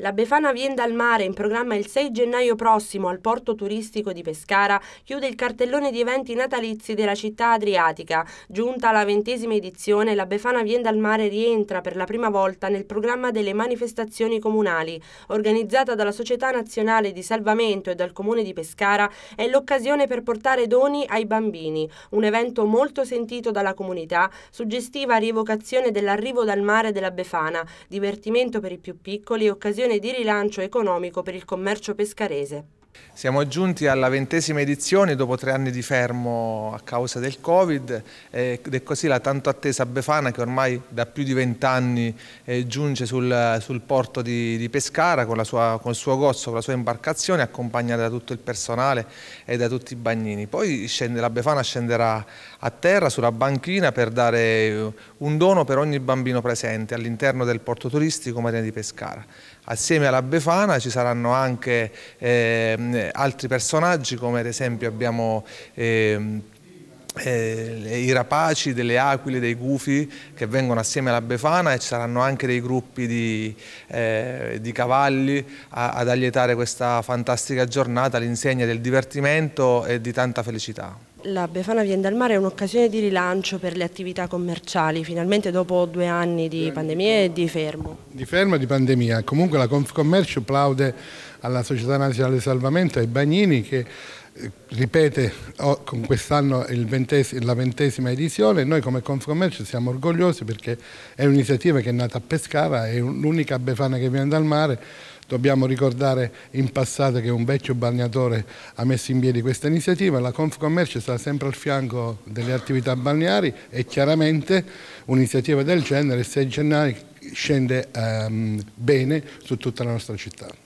La Befana Vien dal Mare, in programma il 6 gennaio prossimo al porto turistico di Pescara, chiude il cartellone di eventi natalizi della città adriatica. Giunta alla ventesima edizione, la Befana Vien dal Mare rientra per la prima volta nel programma delle manifestazioni comunali. Organizzata dalla Società Nazionale di Salvamento e dal Comune di Pescara, è l'occasione per portare doni ai bambini. Un evento molto sentito dalla comunità, suggestiva rievocazione dell'arrivo dal mare della Befana, divertimento per i più piccoli e occasione un'occasione di rilancio economico per il commercio pescarese. Siamo giunti alla ventesima edizione dopo tre anni di fermo a causa del Covid eh, ed è così la tanto attesa Befana che ormai da più di vent'anni eh, giunge sul, sul porto di, di, Pescara con, sua, con il suo gozzo, con la sua imbarcazione accompagnata da tutto il personale e da tutti i bagnini. Poi scende, la Befana scenderà a terra sulla banchina per dare eh, un dono per ogni bambino presente all'interno del porto turistico Marina di Pescara. Assieme alla Befana ci saranno anche... Eh, ehm, altri personaggi come ad esempio abbiamo ehm, eh, i rapaci, delle aquile, dei gufi che vengono assieme alla Befana e ci saranno anche dei gruppi di, eh, di cavalli a, ad allietare questa fantastica giornata all'insegna del divertimento e di tanta felicità la Befana Vien dal Mare è un'occasione di rilancio per le attività commerciali, finalmente dopo due anni di pandemia e di fermo. Di fermo e di pandemia, comunque la Confcommercio plaude alla Società Nazionale di Salvamento, ai Bagnini che eh, ripete oh, con quest'anno la ventesima edizione noi come Confcommercio siamo orgogliosi perché è un'iniziativa che è nata a Pescara, è l'unica Befana che viene dal mare Dobbiamo ricordare in passato che un vecchio balneatore ha messo in piedi questa iniziativa, la Confcommercio sta sempre al fianco delle attività balneari e chiaramente un'iniziativa del genere il 6 gennaio scende ehm, bene su tutta la nostra città.